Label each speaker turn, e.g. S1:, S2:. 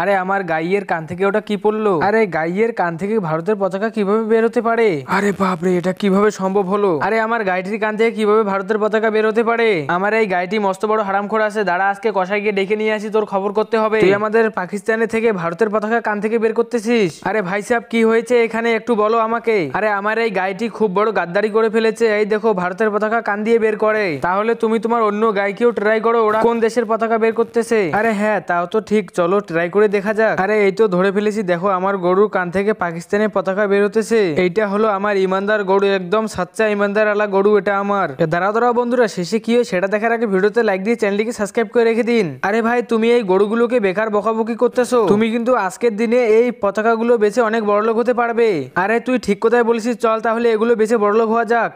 S1: আরে আমার গাইয়ের কান থেকে ওটা কি পড়লো আরে গাইয়ের কান থেকে ভারতের পতাকা কিভাবে বের হতে পারে আরে বাপরে এটা কিভাবে সম্ভব হলো আরে আমার গাইটির কান থেকে কিভাবে ভারতের পতাকা বের হতে পারে আমার এই গাইটি মস্ত বড় খোর আছে দাঁড়া আজকে গিয়ে ডেকে নিয়ে আসি তোর খবর করতে হবে তুই আমাদের পাকিস্তানে থেকে ভারতের পতাকা কান থেকে বের করতেছিস আরে ভাই সাহেব কি হয়েছে এখানে একটু বলো আমাকে আরে আমার এই গাইটি খুব বড় গাদ্দারি করে ফেলেছে এই দেখো ভারতের পতাকা কান দিয়ে বের করে তাহলে তুমি তোমার অন্য গাইকেও ট্রাই করো ওরা কোন দেশের পতাকা বের করতেছে আরে হ্যাঁ তাও তো ঠিক চলো ট্রাই করে দেখা যাক আরে এই তো ধরে ফেলেছি দেখো আমার গরুর কান থেকে পাকিস্তানের পতাকা বেরোতেছে এইটা হলো আমার ইমানদার গরু একদম সাচ্চা ইমানদার আলা গরু এটা আমার দাঁড়া দাঁড়াও বন্ধুরা শেষে কি হয় সেটা দেখার আগে ভিডিওতে লাইক দিয়ে চ্যানেলটিকে সাবস্ক্রাইব করে রেখে দিন আরে ভাই তুমি এই গরুগুলোকে বেকার বকাবকি করতেছো তুমি কিন্তু আজকের দিনে এই পতাকাগুলো বেছে অনেক বড়লোক হতে পারবে আরে তুই ঠিক কোথায় বলেছিস চল তাহলে এগুলো বেছে বড়লোক হওয়া যাক